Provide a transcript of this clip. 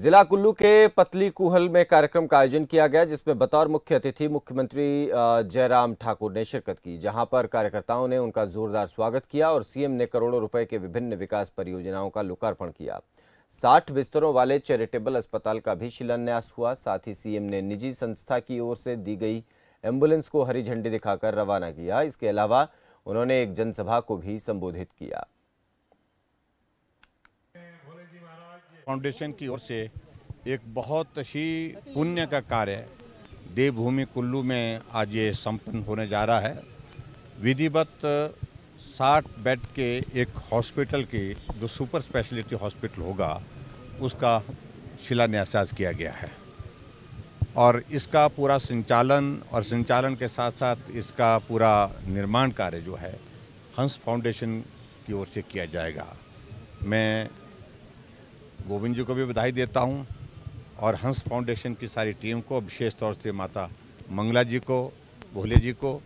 जिला कुल्लू के पतली कुहल में कार्यक्रम का आयोजन किया गया जिसमें बतौर मुख्य अतिथि मुख्यमंत्री जयराम ठाकुर ने शिरकत की जहां पर कार्यकर्ताओं ने उनका जोरदार स्वागत किया और सीएम ने करोड़ों रुपए के विभिन्न विकास परियोजनाओं का लोकार्पण किया साठ बिस्तरों वाले चैरिटेबल अस्पताल का भी शिलान्यास हुआ साथ ही सीएम ने निजी संस्था की ओर से दी गई एम्बुलेंस को हरी झंडी दिखाकर रवाना किया इसके अलावा उन्होंने एक जनसभा को भी संबोधित किया फाउंडेशन की ओर से एक बहुत ही पुण्य का कार्य देवभूमि कुल्लू में आज ये संपन्न होने जा रहा है विधिवत साठ बेड के एक हॉस्पिटल की जो सुपर स्पेशलिटी हॉस्पिटल होगा उसका शिलान्यास आज किया गया है और इसका पूरा संचालन और संचालन के साथ साथ इसका पूरा निर्माण कार्य जो है हंस फाउंडेशन की ओर से किया जाएगा मैं गोविंद जी को भी बधाई देता हूँ और हंस फाउंडेशन की सारी टीम को विशेष तौर से माता मंगला जी को भोले जी को